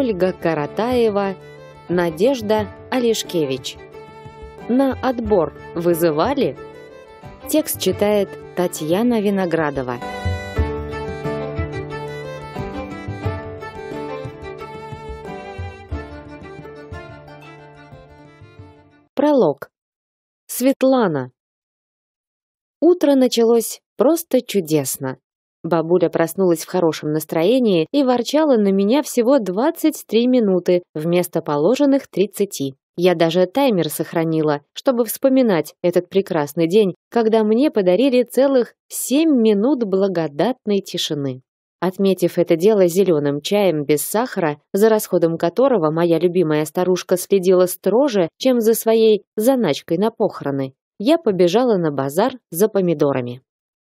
Ольга Каратаева, Надежда Алишкевич На отбор вызывали? Текст читает Татьяна Виноградова. Пролог. Светлана. Утро началось просто чудесно. Бабуля проснулась в хорошем настроении и ворчала на меня всего 23 минуты вместо положенных 30. Я даже таймер сохранила, чтобы вспоминать этот прекрасный день, когда мне подарили целых 7 минут благодатной тишины. Отметив это дело зеленым чаем без сахара, за расходом которого моя любимая старушка следила строже, чем за своей заначкой на похороны, я побежала на базар за помидорами.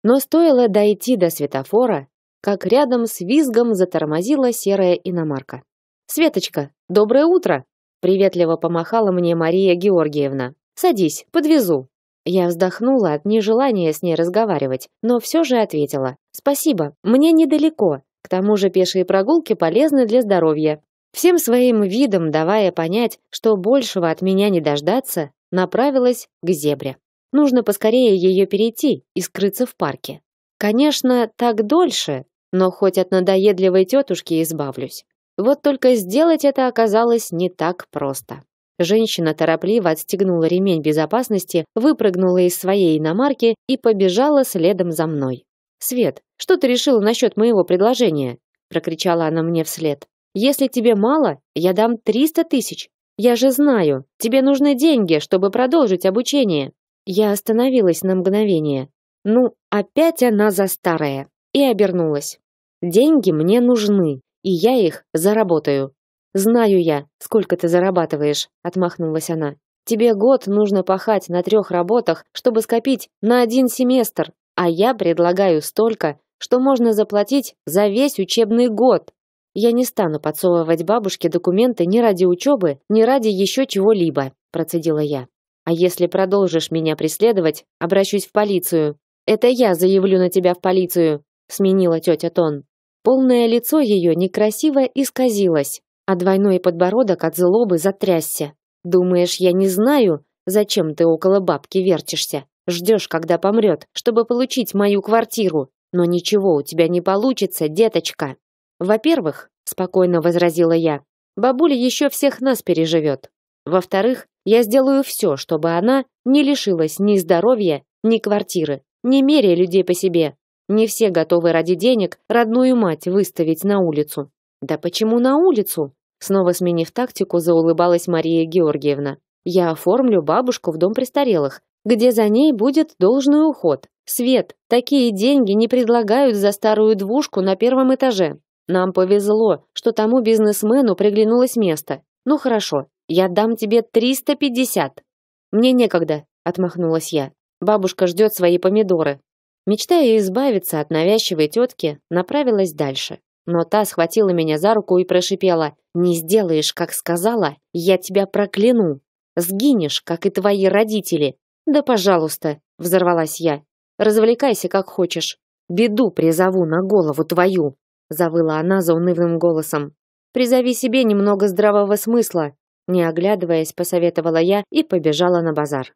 Но стоило дойти до светофора, как рядом с визгом затормозила серая иномарка. «Светочка, доброе утро!» — приветливо помахала мне Мария Георгиевна. «Садись, подвезу». Я вздохнула от нежелания с ней разговаривать, но все же ответила. «Спасибо, мне недалеко. К тому же пешие прогулки полезны для здоровья». Всем своим видом давая понять, что большего от меня не дождаться, направилась к зебре. Нужно поскорее ее перейти и скрыться в парке. Конечно, так дольше, но хоть от надоедливой тетушки избавлюсь. Вот только сделать это оказалось не так просто. Женщина торопливо отстегнула ремень безопасности, выпрыгнула из своей иномарки и побежала следом за мной. «Свет, что ты решила насчет моего предложения?» – прокричала она мне вслед. «Если тебе мало, я дам 300 тысяч. Я же знаю, тебе нужны деньги, чтобы продолжить обучение». Я остановилась на мгновение. Ну, опять она за старое. И обернулась. Деньги мне нужны, и я их заработаю. Знаю я, сколько ты зарабатываешь, отмахнулась она. Тебе год нужно пахать на трех работах, чтобы скопить на один семестр, а я предлагаю столько, что можно заплатить за весь учебный год. Я не стану подсовывать бабушке документы ни ради учебы, ни ради еще чего-либо, процедила я. А если продолжишь меня преследовать, обращусь в полицию. Это я заявлю на тебя в полицию, сменила тетя тон. Полное лицо ее некрасиво исказилось, а двойной подбородок от злобы затрясся. Думаешь, я не знаю, зачем ты около бабки вертишься? Ждешь, когда помрет, чтобы получить мою квартиру. Но ничего у тебя не получится, деточка. Во-первых, спокойно возразила я, бабуля еще всех нас переживет. Во-вторых, я сделаю все, чтобы она не лишилась ни здоровья, ни квартиры, ни меря людей по себе. Не все готовы ради денег родную мать выставить на улицу. Да почему на улицу? Снова сменив тактику, заулыбалась Мария Георгиевна. Я оформлю бабушку в дом престарелых, где за ней будет должный уход. Свет, такие деньги не предлагают за старую двушку на первом этаже. Нам повезло, что тому бизнесмену приглянулось место. Ну хорошо, я дам тебе 350. Мне некогда, отмахнулась я. Бабушка ждет свои помидоры. Мечтая избавиться от навязчивой тетки, направилась дальше. Но та схватила меня за руку и прошипела: "Не сделаешь, как сказала, я тебя прокляну. Сгинешь, как и твои родители". "Да, пожалуйста", взорвалась я. "Развлекайся как хочешь. Беду призову на голову твою", завыла она заунывным голосом. "Призови себе немного здравого смысла, не оглядываясь, посоветовала я и побежала на базар.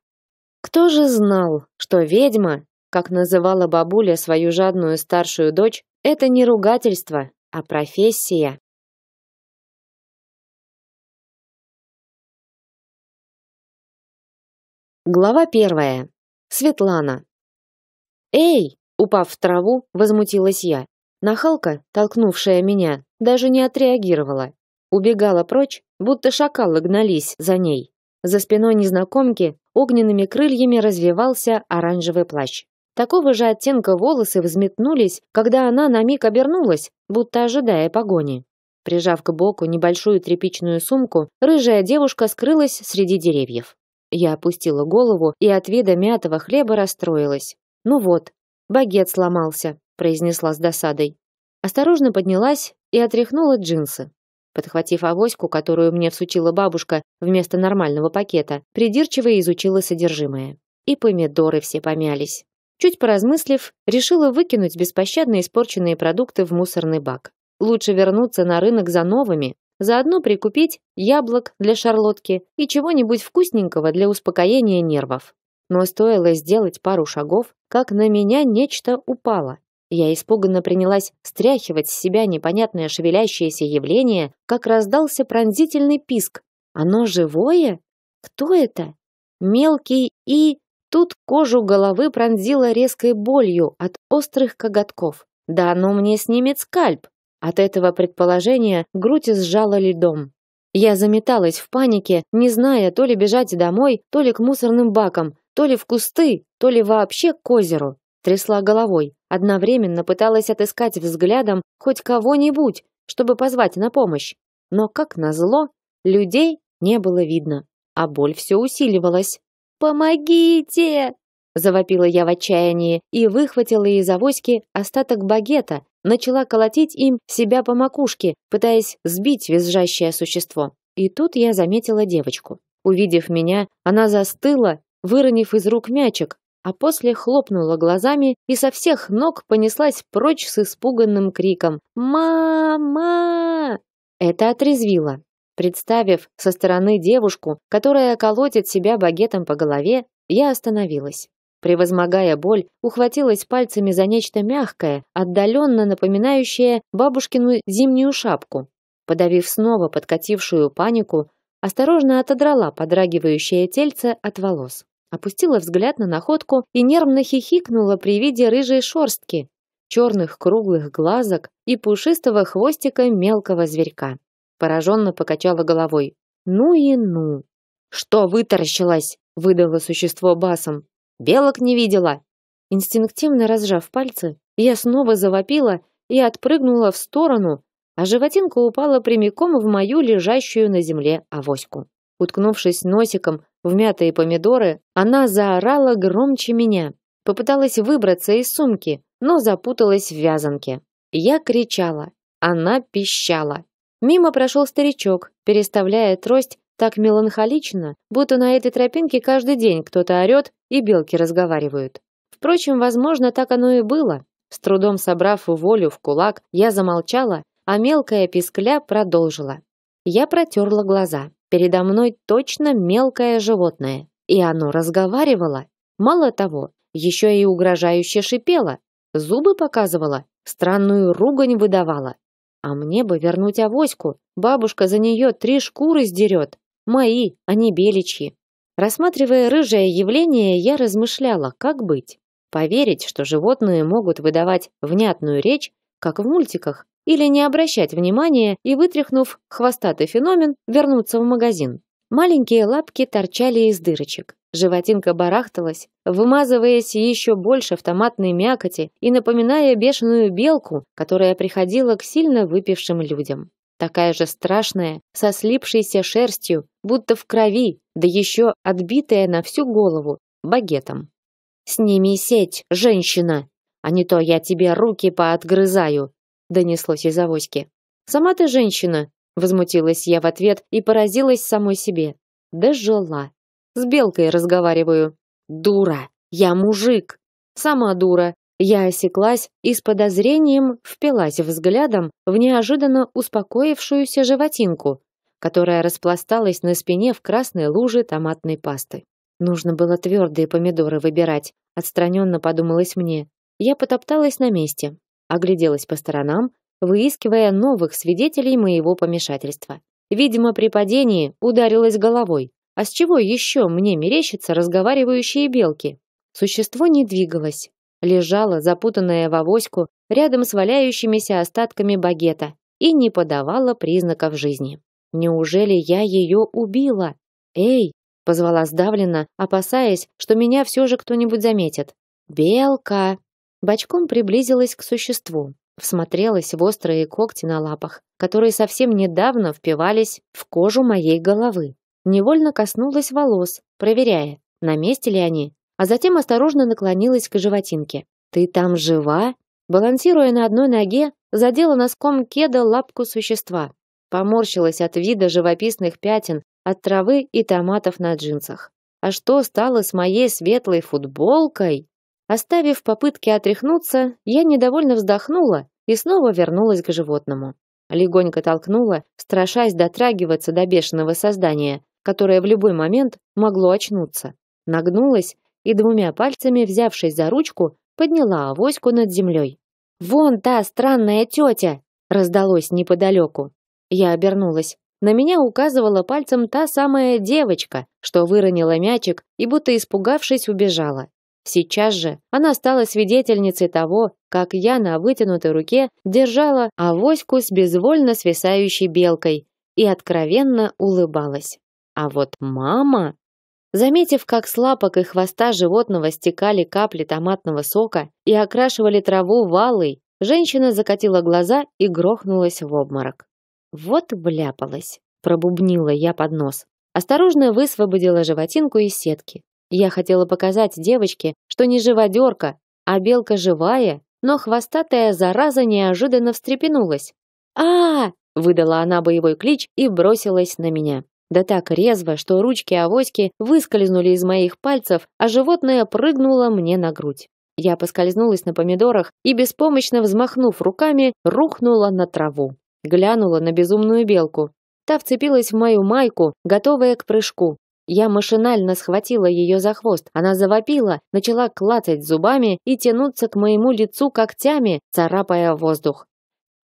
Кто же знал, что ведьма, как называла бабуля свою жадную старшую дочь, это не ругательство, а профессия. Глава первая. Светлана. Эй, упав в траву, возмутилась я. Нахалка, толкнувшая меня, даже не отреагировала. Убегала прочь, будто шакалы гнались за ней. За спиной незнакомки огненными крыльями развевался оранжевый плащ. Такого же оттенка волосы взметнулись, когда она на миг обернулась, будто ожидая погони. Прижав к боку небольшую тряпичную сумку, рыжая девушка скрылась среди деревьев. Я опустила голову и от вида мятого хлеба расстроилась. «Ну вот, багет сломался», – произнесла с досадой. Осторожно поднялась и отряхнула джинсы. Подхватив авоську, которую мне всучила бабушка вместо нормального пакета, придирчиво изучила содержимое. И помидоры все помялись. Чуть поразмыслив, решила выкинуть беспощадно испорченные продукты в мусорный бак. Лучше вернуться на рынок за новыми, заодно прикупить яблок для шарлотки и чего-нибудь вкусненького для успокоения нервов. Но стоило сделать пару шагов, как на меня нечто упало. Я испуганно принялась стряхивать с себя непонятное шевелящееся явление, как раздался пронзительный писк. Оно живое? Кто это? Мелкий и... Тут кожу головы пронзила резкой болью от острых коготков. Да оно ну, мне снимет скальп. От этого предположения грудь сжала льдом. Я заметалась в панике, не зная то ли бежать домой, то ли к мусорным бакам, то ли в кусты, то ли вообще к озеру. Трясла головой, одновременно пыталась отыскать взглядом хоть кого-нибудь, чтобы позвать на помощь. Но, как назло, людей не было видно, а боль все усиливалась. «Помогите!» – завопила я в отчаянии и выхватила из авоськи остаток багета, начала колотить им себя по макушке, пытаясь сбить визжащее существо. И тут я заметила девочку. Увидев меня, она застыла, выронив из рук мячик, а после хлопнула глазами и со всех ног понеслась прочь с испуганным криком «Мама!». Это отрезвило. Представив со стороны девушку, которая колотит себя багетом по голове, я остановилась. Превозмогая боль, ухватилась пальцами за нечто мягкое, отдаленно напоминающее бабушкину зимнюю шапку. Подавив снова подкатившую панику, осторожно отодрала подрагивающее тельце от волос. Опустила взгляд на находку и нервно хихикнула при виде рыжей шорстки, черных круглых глазок и пушистого хвостика мелкого зверька. Пораженно покачала головой. «Ну и ну!» «Что вытаращилась?» — выдало существо басом. «Белок не видела!» Инстинктивно разжав пальцы, я снова завопила и отпрыгнула в сторону, а животинка упала прямиком в мою лежащую на земле авоську. Уткнувшись носиком в мятые помидоры, она заорала громче меня. Попыталась выбраться из сумки, но запуталась в вязанке. Я кричала, она пищала. Мимо прошел старичок, переставляя трость так меланхолично, будто на этой тропинке каждый день кто-то орет и белки разговаривают. Впрочем, возможно, так оно и было. С трудом собрав волю в кулак, я замолчала, а мелкая пискля продолжила. Я протерла глаза. Передо мной точно мелкое животное. И оно разговаривало. Мало того, еще и угрожающе шипело. Зубы показывало, странную ругань выдавало. А мне бы вернуть авоську. Бабушка за нее три шкуры сдерет. Мои, а не беличьи. Рассматривая рыжее явление, я размышляла, как быть. Поверить, что животные могут выдавать внятную речь, как в мультиках, или не обращать внимания и, вытряхнув хвостатый феномен, вернуться в магазин. Маленькие лапки торчали из дырочек. Животинка барахталась, вымазываясь еще больше в томатной мякоти и напоминая бешеную белку, которая приходила к сильно выпившим людям. Такая же страшная, со слипшейся шерстью, будто в крови, да еще отбитая на всю голову, багетом. «Сними сеть, женщина, а не то я тебе руки поотгрызаю!» донеслось из авоськи. Сама ты женщина, возмутилась я в ответ и поразилась самой себе. Дожила. С белкой разговариваю. Дура, я мужик. Сама дура. Я осеклась и с подозрением впилась взглядом в неожиданно успокоившуюся животинку, которая распласталась на спине в красной луже томатной пасты. Нужно было твердые помидоры выбирать, отстраненно подумалось мне. Я потопталась на месте огляделась по сторонам, выискивая новых свидетелей моего помешательства. Видимо, при падении ударилась головой. А с чего еще мне мерещатся разговаривающие белки? Существо не двигалось, лежало запутанное в авоську, рядом с валяющимися остатками багета и не подавало признаков жизни. Неужели я ее убила? Эй, позвала сдавленно, опасаясь, что меня все же кто-нибудь заметит. Белка, Бочком приблизилась к существу, всмотрелась в острые когти на лапах, которые совсем недавно впивались в кожу моей головы. Невольно коснулась волос, проверяя, на месте ли они, а затем осторожно наклонилась к животинке. «Ты там жива?» Балансируя на одной ноге, задела носком кеда лапку существа. Поморщилась от вида живописных пятен, от травы и томатов на джинсах. А что стало с моей светлой футболкой? Оставив попытки отряхнуться, я недовольно вздохнула и снова вернулась к животному. Легонько толкнула, страшась дотрагиваться до бешеного создания, которое в любой момент могло очнуться. Нагнулась и двумя пальцами, взявшись за ручку, подняла авоську над землей. «Вон та странная тетя!» — раздалось неподалеку. Я обернулась. На меня указывала пальцем та самая девочка, что выронила мячик и, будто испугавшись, убежала. Сейчас же она стала свидетельницей того, как я на вытянутой руке держала авоську с безвольно свисающей белкой и откровенно улыбалась. А вот мама... Заметив, как с лапок и хвоста животного стекали капли томатного сока и окрашивали траву валой, женщина закатила глаза и грохнулась в обморок. «Вот вляпалась!» – пробубнила я под нос. Осторожно высвободила животинку из сетки. Я хотела показать девочке, что не живодерка, а белка живая, но хвостатая зараза неожиданно встрепенулась. а, -а, -а выдала она боевой клич и бросилась на меня. Да так резво, что ручки авоськи выскользнули из моих пальцев, а животное прыгнуло мне на грудь. Я поскользнулась на помидорах и, беспомощно взмахнув руками, рухнула на траву. Глянула на безумную белку. Та вцепилась в мою майку, готовая к прыжку, я машинально схватила ее за хвост. Она завопила, начала клацать зубами и тянуться к моему лицу когтями, царапая воздух.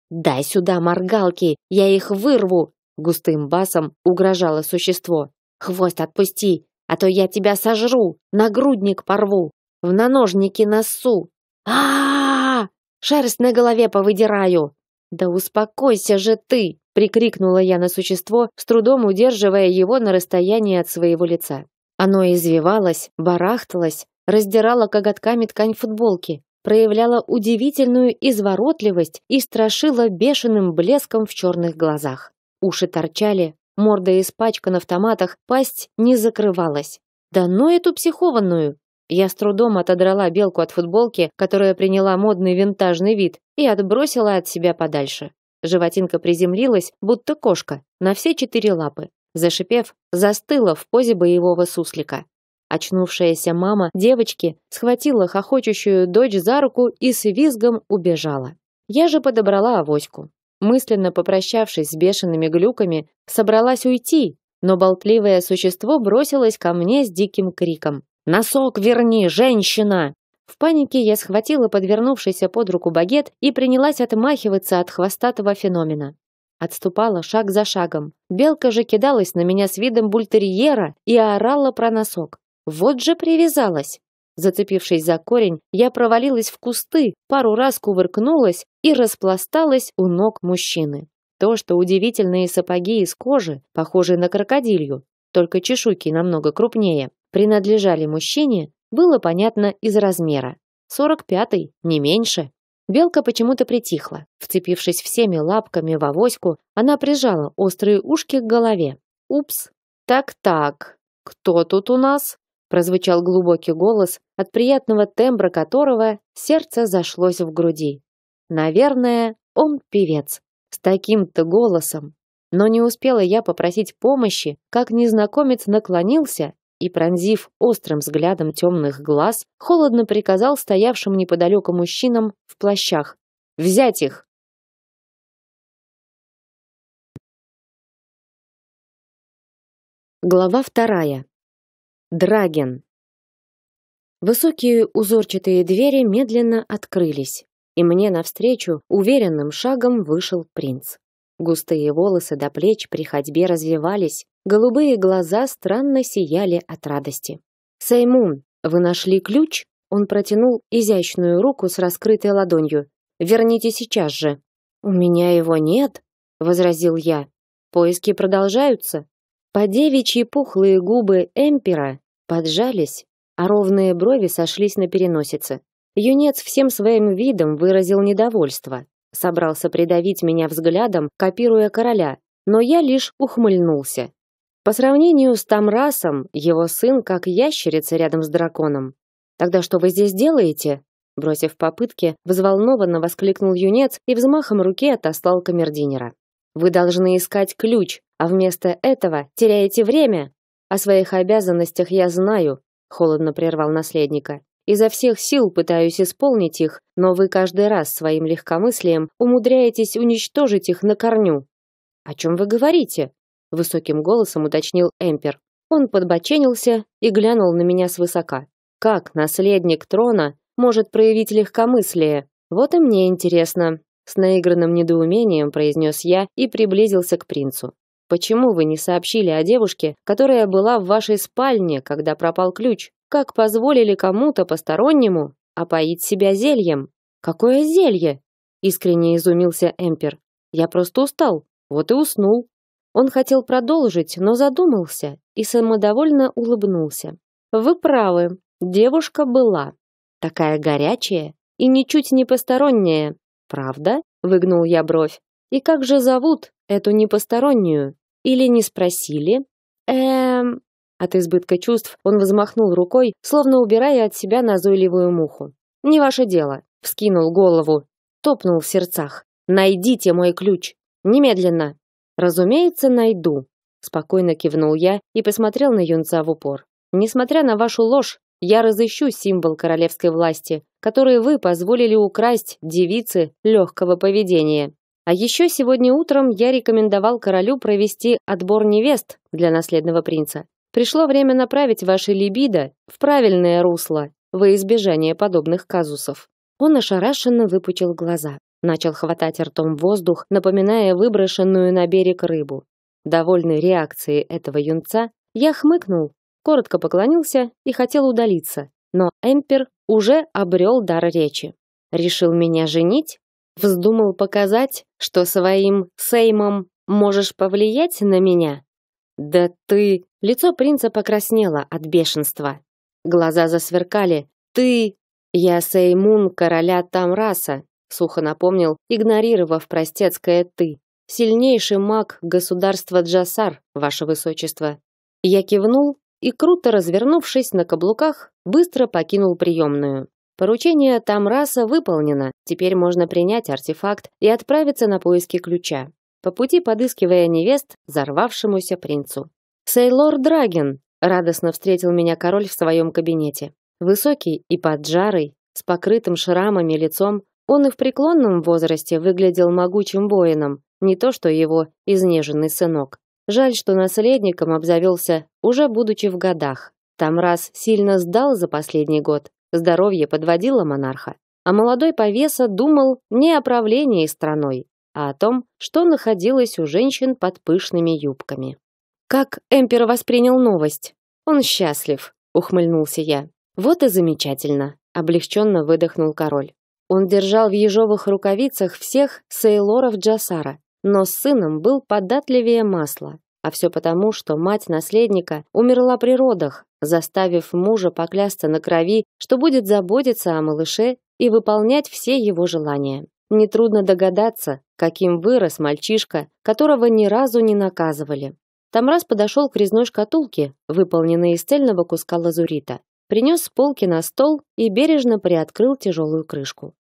«Дай сюда моргалки, я их вырву!» Густым басом угрожало существо. «Хвост отпусти, а то я тебя сожру, нагрудник порву, в наножники носу! а, -а, -а, Шерсть на голове повыдираю!» «Да успокойся же ты!» — прикрикнула я на существо, с трудом удерживая его на расстоянии от своего лица. Оно извивалось, барахталось, раздирало коготками ткань футболки, проявляло удивительную изворотливость и страшило бешеным блеском в черных глазах. Уши торчали, морда испачкана в томатах, пасть не закрывалась. «Да ну эту психованную!» Я с трудом отодрала белку от футболки, которая приняла модный винтажный вид, и отбросила от себя подальше. Животинка приземлилась, будто кошка, на все четыре лапы. Зашипев, застыла в позе боевого суслика. Очнувшаяся мама девочки схватила хохочущую дочь за руку и с визгом убежала. Я же подобрала авоську. Мысленно попрощавшись с бешеными глюками, собралась уйти, но болтливое существо бросилось ко мне с диким криком. «Носок верни, женщина!» В панике я схватила подвернувшийся под руку багет и принялась отмахиваться от хвостатого феномена. Отступала шаг за шагом. Белка же кидалась на меня с видом бультерьера и орала про носок. Вот же привязалась. Зацепившись за корень, я провалилась в кусты, пару раз кувыркнулась и распласталась у ног мужчины. То, что удивительные сапоги из кожи, похожие на крокодилью, только чешуйки намного крупнее, принадлежали мужчине, было понятно из размера. 45-й, не меньше. Белка почему-то притихла. Вцепившись всеми лапками в авоську, она прижала острые ушки к голове. «Упс! Так-так! Кто тут у нас?» прозвучал глубокий голос, от приятного тембра которого сердце зашлось в груди. Наверное, он певец. С таким-то голосом. Но не успела я попросить помощи, как незнакомец наклонился и, пронзив острым взглядом темных глаз, холодно приказал стоявшим неподалеку мужчинам в плащах «Взять их!» Глава вторая. Драген. Высокие узорчатые двери медленно открылись, и мне навстречу уверенным шагом вышел принц. Густые волосы до плеч при ходьбе развивались, голубые глаза странно сияли от радости. «Саймун, вы нашли ключ?» Он протянул изящную руку с раскрытой ладонью. «Верните сейчас же». «У меня его нет», — возразил я. «Поиски продолжаются». По девичьи пухлые губы Эмпера поджались, а ровные брови сошлись на переносице. Юнец всем своим видом выразил недовольство. Собрался придавить меня взглядом, копируя короля, но я лишь ухмыльнулся. По сравнению с Тамрасом, его сын как ящерица рядом с драконом. Тогда что вы здесь делаете? Бросив попытки, взволнованно воскликнул юнец и взмахом руки отослал камердинера. Вы должны искать ключ, а вместо этого теряете время. О своих обязанностях я знаю, холодно прервал наследника. Изо всех сил пытаюсь исполнить их, но вы каждый раз своим легкомыслием умудряетесь уничтожить их на корню. О чем вы говорите? высоким голосом уточнил Эмпер. Он подбоченился и глянул на меня свысока. Как наследник трона может проявить легкомыслие? Вот и мне интересно, с наигранным недоумением произнес я и приблизился к принцу. Почему вы не сообщили о девушке, которая была в вашей спальне, когда пропал ключ? Как позволили кому-то постороннему опоить себя зельем? Какое зелье? Искренне изумился Эмпер. Я просто устал, вот и уснул. Он хотел продолжить, но задумался и самодовольно улыбнулся. Вы правы, девушка была такая горячая и ничуть не посторонняя. Правда? Выгнул я бровь. И как же зовут эту непостороннюю? Или не спросили? Эм... От избытка чувств он взмахнул рукой, словно убирая от себя назойливую муху. «Не ваше дело», — вскинул голову, топнул в сердцах. «Найдите мой ключ! Немедленно!» «Разумеется, найду», — спокойно кивнул я и посмотрел на юнца в упор. «Несмотря на вашу ложь, я разыщу символ королевской власти, который вы позволили украсть девице легкого поведения. А еще сегодня утром я рекомендовал королю провести отбор невест для наследного принца. Пришло время направить ваши либидо в правильное русло во избежание подобных казусов. Он ошарашенно выпучил глаза, начал хватать ртом воздух, напоминая выброшенную на берег рыбу. Довольный реакцией этого юнца, я хмыкнул, коротко поклонился и хотел удалиться, но Эмпер уже обрел дар речи. Решил меня женить? Вздумал показать, что своим сеймом можешь повлиять на меня? Да ты... Лицо принца покраснело от бешенства. Глаза засверкали. Ты... Я сеймун короля Тамраса, сухо напомнил, игнорировав простецкое «ты». «Сильнейший маг государства Джасар, ваше высочество». Я кивнул и, круто развернувшись на каблуках, быстро покинул приёмную. Поручение Тамраса выполнено, теперь можно принять артефакт и отправиться на поиски ключа, по пути подыскивая невест взорвавшемуся принцу. «Сейлор Драген!» — радостно встретил меня король в своем кабинете. Высокий и поджарый, с покрытым шрамами лицом, он и в преклонном возрасте выглядел могучим воином, не то что его изнеженный сынок. Жаль, что наследником обзавелся, уже будучи в годах. Тамраз сильно сдал за последний год, Здоровье подводило монарха, а молодой повеса думал не о правлении страной, а о том, что находилось у женщин под пышными юбками. Как Эмпер воспринял новость? Он счастлив, ухмыльнулся я. Вот и замечательно, облегченно выдохнул король. Он держал в ежовых рукавицах всех сейлоров Джасара, но с сыном был податливее масла, а все потому, что мать наследника умерла при родах, заставив мужа поклясться на крови, что будет заботиться о малыше и выполнять все его желания. Не трудно догадаться, каким вырос мальчишка, которого ни разу не наказывали. Тамраз подошел к резной шкатулке, выполненной из цельного куска лазурита, принес с полки на стол и бережно приоткрыл тяжелую крышку.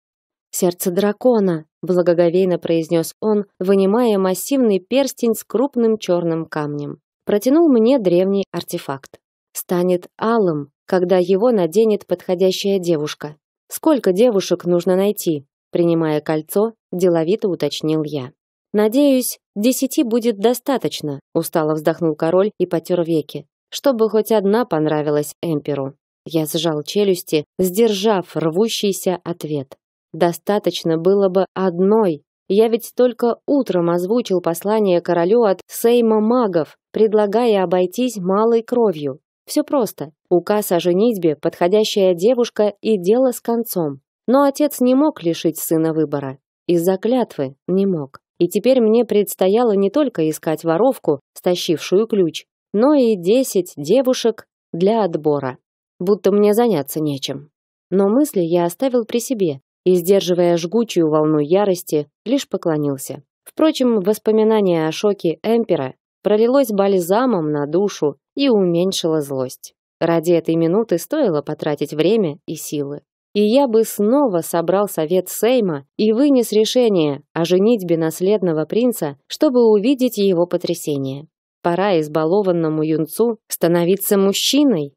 «Сердце дракона!» – благоговейно произнес он, вынимая массивный перстень с крупным черным камнем. Протянул мне древний артефакт станет алым, когда его наденет подходящая девушка. Сколько девушек нужно найти? Принимая кольцо, деловито уточнил я. Надеюсь, десяти будет достаточно, устало вздохнул король и потер веки, чтобы хоть одна понравилась эмперу. Я сжал челюсти, сдержав рвущийся ответ. Достаточно было бы одной. Я ведь только утром озвучил послание королю от Сейма магов, предлагая обойтись малой кровью. Все просто. Указ о женитьбе, подходящая девушка и дело с концом. Но отец не мог лишить сына выбора. Из-за клятвы не мог. И теперь мне предстояло не только искать воровку, стащившую ключ, но и десять девушек для отбора. Будто мне заняться нечем. Но мысли я оставил при себе и, сдерживая жгучую волну ярости, лишь поклонился. Впрочем, воспоминание о шоке Эмпера пролилось бальзамом на душу и уменьшила злость. Ради этой минуты стоило потратить время и силы. И я бы снова собрал совет Сейма и вынес решение о женитьбе наследного принца, чтобы увидеть его потрясение. Пора избалованному юнцу становиться мужчиной.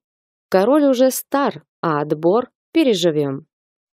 Король уже стар, а отбор переживем.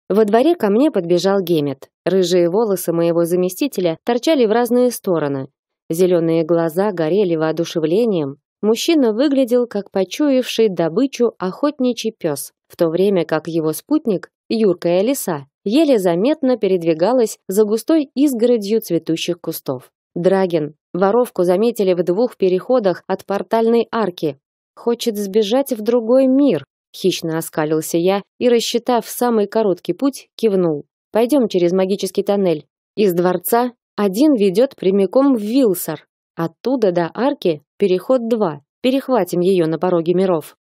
Во дворе ко мне подбежал Гемет. Рыжие волосы моего заместителя торчали в разные стороны. Зеленые глаза горели воодушевлением, Мужчина выглядел как почуявший добычу охотничий пес, в то время как его спутник, юркая лиса, еле заметно передвигалась за густой изгородью цветущих кустов. Драген, воровку заметили в двух переходах от портальной арки. Хочет сбежать в другой мир. Хищно оскалился я и, рассчитав самый короткий путь, кивнул. Пойдем через магический тоннель. Из дворца один ведет прямиком в Вилсар. Оттуда до арки Переход 2. Перехватим ее на пороге миров.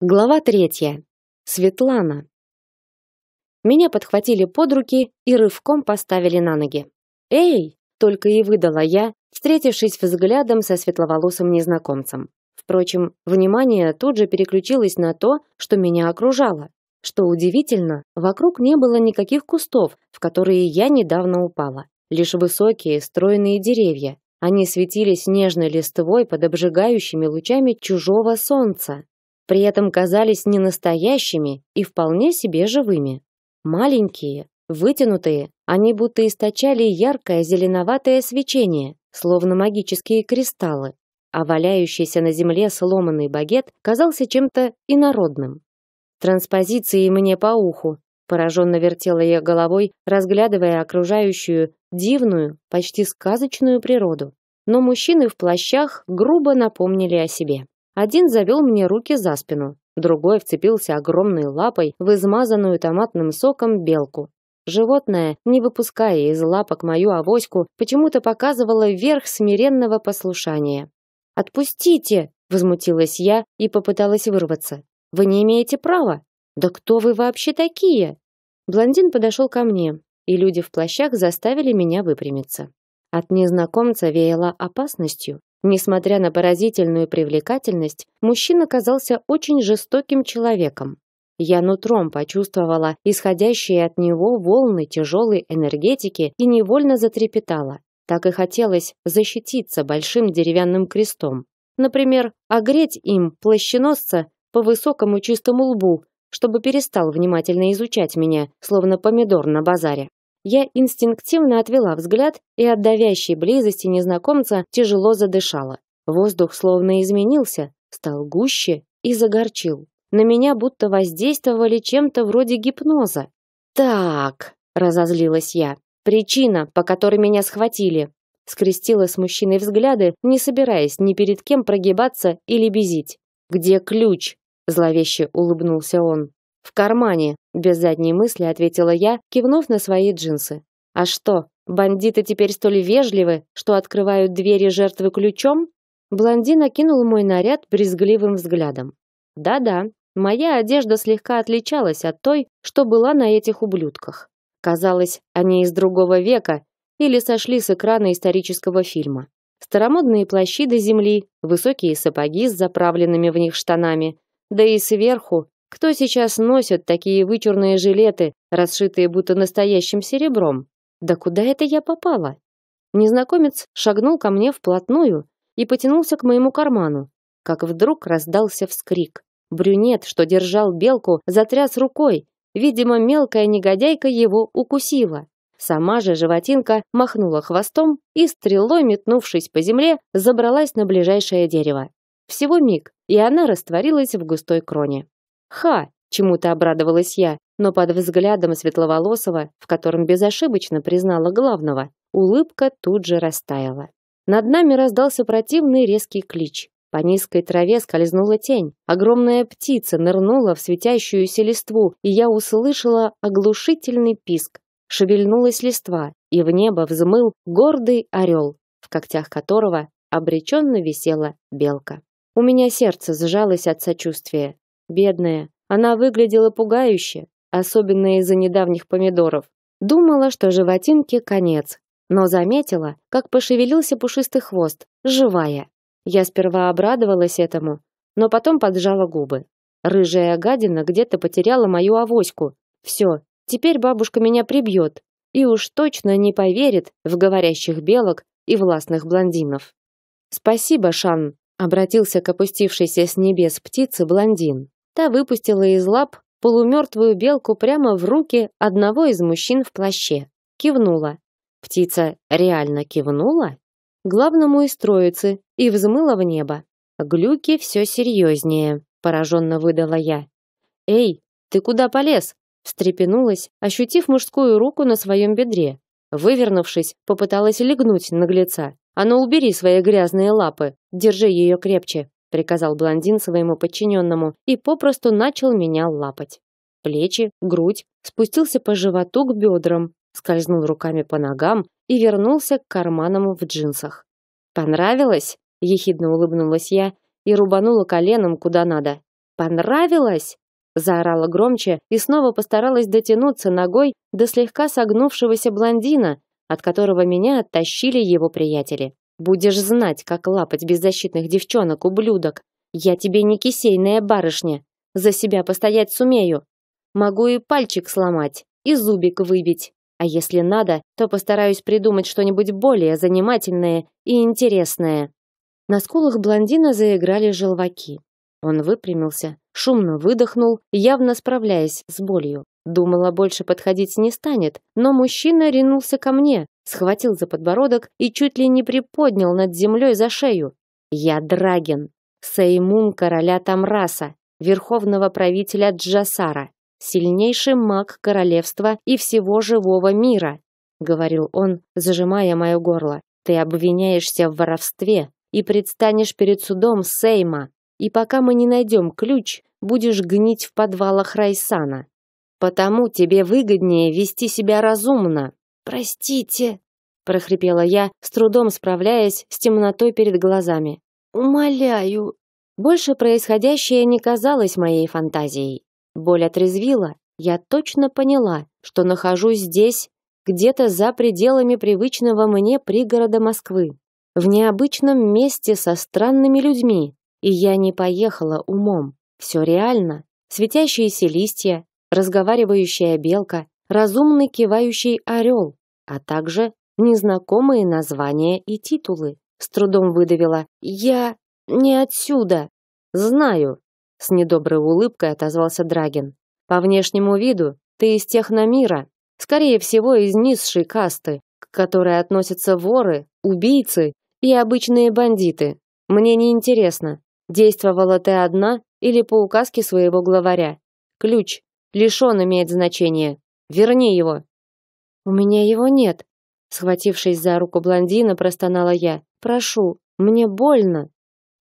Глава третья. Светлана. Меня подхватили под руки и рывком поставили на ноги. "Эй!" только и выдала я, встретившись взглядом со светловолосым незнакомцем. Впрочем, внимание тут же переключилось на то, что меня окружало. Что удивительно, вокруг не было никаких кустов, в которые я недавно упала. Лишь высокие, стройные деревья. Они светились нежной листвой под обжигающими лучами чужого солнца. При этом казались не настоящими и вполне себе живыми. Маленькие, вытянутые, они будто источали яркое зеленоватое свечение, словно магические кристаллы. А валяющийся на земле сломанный багет казался чем-то инородным транспозиции мне по уху. Пораженно вертела я головой, разглядывая окружающую дивную, почти сказочную природу. Но мужчины в плащах грубо напомнили о себе. Один завел мне руки за спину, другой вцепился огромной лапой в измазанную томатным соком белку. Животное, не выпуская из лапок мою овоську, почему-то показывало верх смиренного послушания. «Отпустите!» – возмутилась я и попыталась вырваться. Вы не имеете права. Да кто вы вообще такие? Блондин подошел ко мне, и люди в плащах заставили меня выпрямиться. От незнакомца веяло опасностью. Несмотря на поразительную привлекательность, мужчина казался очень жестоким человеком. Я нутром почувствовала исходящие от него волны тяжелой энергетики и невольно затрепетала. Так и хотелось защититься большим деревянным крестом. Например, огреть им плащеносца по высокому чистому лбу, чтобы перестал внимательно изучать меня, словно помидор на базаре. Я инстинктивно отвела взгляд и от давящей близости незнакомца тяжело задышала. Воздух словно изменился, стал гуще и загорчил. На меня будто воздействовали чем-то вроде гипноза. «Так», — разозлилась я, — «причина, по которой меня схватили». Скрестила с мужчиной взгляды, не собираясь ни перед кем прогибаться или безить. «Где ключ?» – зловеще улыбнулся он. «В кармане», – без задней мысли ответила я, кивнув на свои джинсы. «А что, бандиты теперь столь вежливы, что открывают двери жертвы ключом?» Блондин окинул мой наряд брезгливым взглядом. «Да-да, моя одежда слегка отличалась от той, что была на этих ублюдках. Казалось, они из другого века или сошли с экрана исторического фильма. Старомодные плащи до земли, высокие сапоги с заправленными в них штанами, да и сверху кто сейчас носит такие вычурные жилеты, расшитые будто настоящим серебром? Да куда это я попала? Незнакомец шагнул ко мне вплотную и потянулся к моему карману, как вдруг раздался вскрик. Брюнет, что держал белку, затряс рукой. Видимо, мелкая негодяйка его укусила. Сама же животинка махнула хвостом и стрелой, метнувшись по земле, забралась на ближайшее дерево. Всего миг, и она растворилась в густой кроне. «Ха!» – чему-то обрадовалась я, но под взглядом светловолосого, в котором безошибочно признала главного, улыбка тут же растаяла. Над нами раздался противный резкий клич. По низкой траве скользнула тень. Огромная птица нырнула в светящуюся листву, и я услышала оглушительный писк, шевельнулась листва, и в небо взмыл гордый орел, в когтях которого обреченно висела белка. У меня сердце сжалось от сочувствия. Бедная, она выглядела пугающе, особенно из-за недавних помидоров. Думала, что животинке конец, но заметила, как пошевелился пушистый хвост, живая. Я сперва обрадовалась этому, но потом поджала губы. Рыжая гадина где-то потеряла мою овоську. Все, Теперь бабушка меня прибьет и уж точно не поверит в говорящих белок и властных блондинов. Спасибо, Шан, обратился к опустившейся с небес птице блондин. Та выпустила из лап полумертвую белку прямо в руки одного из мужчин в плаще. Кивнула. Птица реально кивнула главному из троицы и взмыла в небо. Глюки все серьезнее, пораженно выдала я. Эй, ты куда полез? встрепенулась, ощутив мужскую руку на своем бедре. Вывернувшись, попыталась легнуть наглеца. «А ну убери свои грязные лапы, держи ее крепче», приказал блондин своему подчиненному и попросту начал меня лапать. Плечи, грудь, спустился по животу к бедрам, скользнул руками по ногам и вернулся к карманам в джинсах. «Понравилось?» – ехидно улыбнулась я и рубанула коленом куда надо. «Понравилось?» заорала громче и снова постаралась дотянуться ногой до слегка согнувшегося блондина, от которого меня оттащили его приятели. Будешь знать, как лапать беззащитных девчонок, ублюдок. Я тебе не кисейная барышня. За себя постоять сумею. Могу и пальчик сломать, и зубик выбить. А если надо, то постараюсь придумать что-нибудь более занимательное и интересное. На скулах блондина заиграли желваки. Он выпрямился, шумно выдохнул, явно справляясь с болью. Думала, больше подходить не станет, но мужчина ринулся ко мне, схватил за подбородок и чуть ли не приподнял над землей за шею. «Я Драген, Сеймун короля Тамраса, верховного правителя Джасара, сильнейший маг королевства и всего живого мира», говорил он, зажимая мое горло. «Ты обвиняешься в воровстве и предстанешь перед судом Сейма, и пока мы не найдем ключ, будешь гнить в подвалах Райсана. Потому тебе выгоднее вести себя разумно. Простите, прохрипела я, с трудом справляясь с темнотой перед глазами. Умоляю. Больше происходящее не казалось моей фантазией. Боль отрезвила. Я точно поняла, что нахожусь здесь, где-то за пределами привычного мне пригорода Москвы, в необычном месте со странными людьми, и я не поехала умом. Все реально. Светящиеся листья, разговаривающая белка, разумный кивающий орел, а также незнакомые названия и титулы. С трудом выдавила «Я не отсюда». «Знаю», — с недоброй улыбкой отозвался Драгин. «По внешнему виду ты из техномира, скорее всего, из низшей касты, к которой относятся воры, убийцы и обычные бандиты. Мне не интересно, действовала ты одна или по указке своего главаря. Ключ. Лишь имеет значение. Верни его. У меня его нет. Схватившись за руку блондина, простонала я. Прошу, мне больно.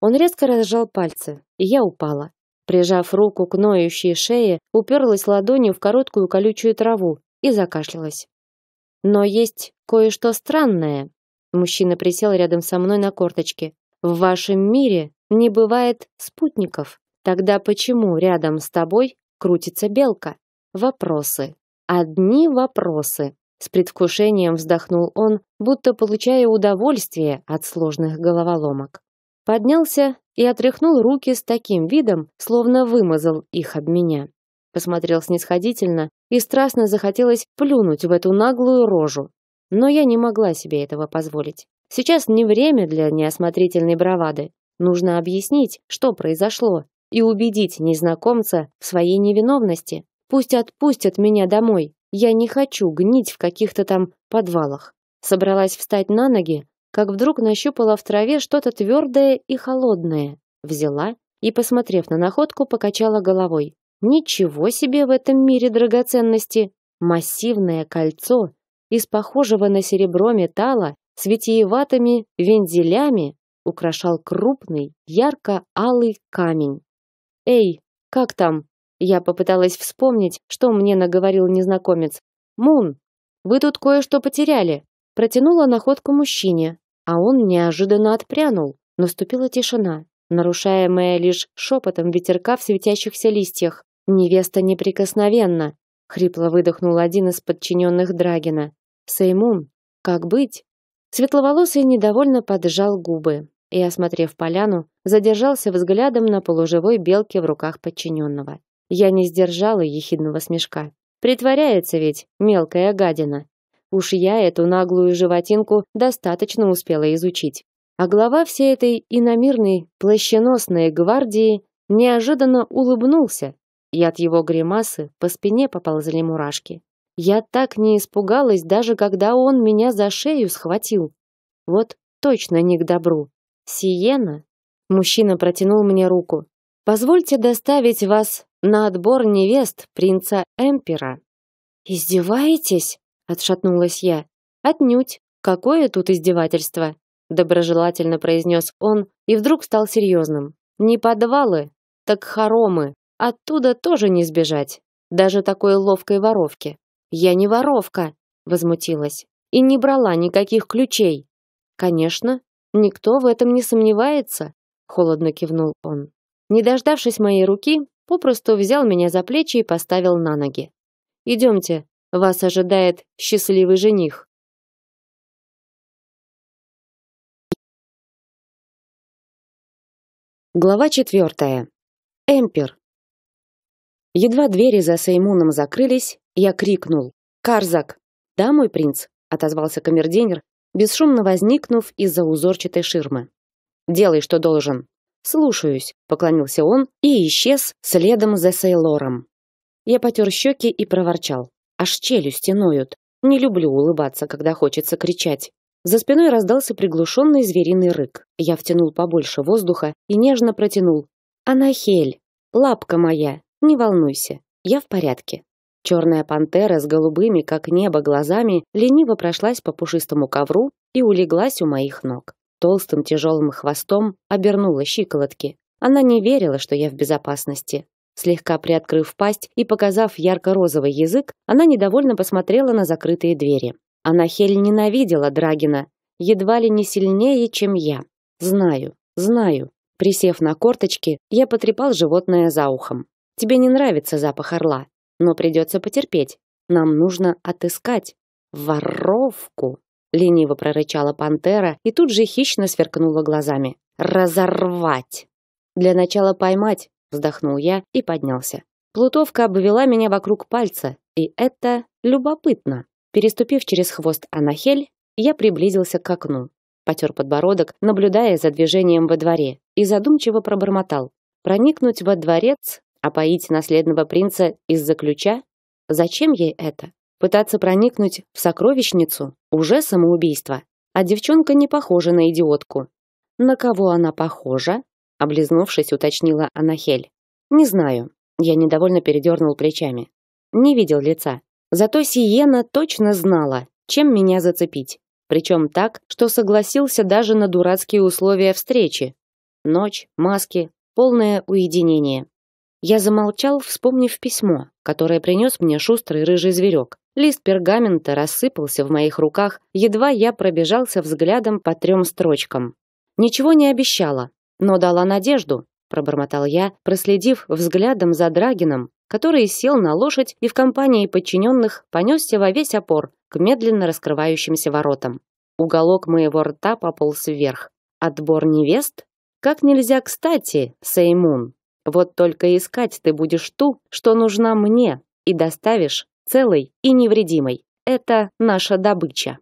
Он резко разжал пальцы, и я упала. Прижав руку к ноющей шее, уперлась ладонью в короткую колючую траву и закашлялась. Но есть кое-что странное. Мужчина присел рядом со мной на корточке. В вашем мире не бывает спутников. Тогда почему рядом с тобой крутится белка? Вопросы. Одни вопросы. С предвкушением вздохнул он, будто получая удовольствие от сложных головоломок. Поднялся и отряхнул руки с таким видом, словно вымазал их об меня. Посмотрел снисходительно и страстно захотелось плюнуть в эту наглую рожу. Но я не могла себе этого позволить. Сейчас не время для неосмотрительной бравады. Нужно объяснить, что произошло, и убедить незнакомца в своей невиновности. Пусть отпустят меня домой. Я не хочу гнить в каких-то там подвалах. Собралась встать на ноги, как вдруг нащупала в траве что-то твердое и холодное. Взяла и, посмотрев на находку, покачала головой. Ничего себе в этом мире драгоценности! Массивное кольцо из похожего на серебро металла с витиеватыми вензелями украшал крупный ярко-алый камень. «Эй, как там?» Я попыталась вспомнить, что мне наговорил незнакомец. «Мун, вы тут кое-что потеряли». Протянула находку мужчине, а он неожиданно отпрянул. Наступила тишина, нарушаемая лишь шепотом ветерка в светящихся листьях. «Невеста неприкосновенна», — хрипло выдохнул один из подчиненных Драгина. «Сеймун, как быть?» Светловолосый недовольно поджал губы и, осмотрев поляну, задержался взглядом на полуживой белке в руках подчиненного. Я не сдержала ехидного смешка. Притворяется ведь мелкая гадина. Уж я эту наглую животинку достаточно успела изучить. А глава всей этой иномирной плащеносной гвардии неожиданно улыбнулся, и от его гримасы по спине поползли мурашки. Я так не испугалась даже когда он меня за шею схватил. Вот точно не к добру. Сиена, мужчина протянул мне руку. Позвольте доставить вас на отбор невест принца Эмпера. Издеваетесь? отшатнулась я. Отнюдь. Какое тут издевательство? доброжелательно произнес он и вдруг стал серьезным. Не подвалы, так хоромы. Оттуда тоже не сбежать, даже такой ловкой воровке. Я не воровка, возмутилась и не брала никаких ключей. Конечно, Никто в этом не сомневается, холодно кивнул он. Не дождавшись моей руки, попросту взял меня за плечи и поставил на ноги. Идемте, вас ожидает счастливый жених. Глава четвертая. Эмпер. Едва двери за Сеймуном закрылись, я крикнул: "Карзак!" "Да, мой принц", отозвался камердинер, бесшумно возникнув из-за узорчатой ширмы. «Делай, что должен». «Слушаюсь», — поклонился он и исчез следом за Сейлором. Я потер щеки и проворчал. Аж челюсти ноют. Не люблю улыбаться, когда хочется кричать. За спиной раздался приглушенный звериный рык. Я втянул побольше воздуха и нежно протянул. «Анахель, лапка моя, не волнуйся, я в порядке». Черная пантера с голубыми, как небо, глазами лениво прошлась по пушистому ковру и улеглась у моих ног. Толстым тяжелым хвостом обернула щиколотки. Она не верила, что я в безопасности. Слегка приоткрыв пасть и показав ярко-розовый язык, она недовольно посмотрела на закрытые двери. Анахель ненавидела Драгина, едва ли не сильнее, чем я. Знаю, знаю. Присев на корточки, я потрепал животное за ухом. Тебе не нравится запах орла? но придется потерпеть. Нам нужно отыскать воровку, лениво прорычала пантера и тут же хищно сверкнула глазами. Разорвать. Для начала поймать, вздохнул я и поднялся. Плутовка обвела меня вокруг пальца, и это любопытно. Переступив через хвост анахель, я приблизился к окну, потер подбородок, наблюдая за движением во дворе, и задумчиво пробормотал: "Проникнуть во дворец Опоить наследного принца из-за ключа? Зачем ей это? Пытаться проникнуть в сокровищницу уже самоубийство. А девчонка не похожа на идиотку. На кого она похожа? облизнувшись, уточнила Анахель. Не знаю, я недовольно передернул плечами. Не видел лица. Зато Сиена точно знала, чем меня зацепить, причем так, что согласился даже на дурацкие условия встречи. Ночь, маски, полное уединение. Я замолчал, вспомнив письмо, которое принес мне шустрый рыжий зверек. Лист пергамента рассыпался в моих руках, едва я пробежался взглядом по трем строчкам. Ничего не обещала, но дала надежду, пробормотал я, проследив взглядом за Драгином, который сел на лошадь и в компании подчиненных понесся во весь опор к медленно раскрывающимся воротам. Уголок моего рта пополз вверх. Отбор невест? Как нельзя кстати, Сеймун. Вот только искать ты будешь ту, что нужна мне, и доставишь целой и невредимой. Это наша добыча.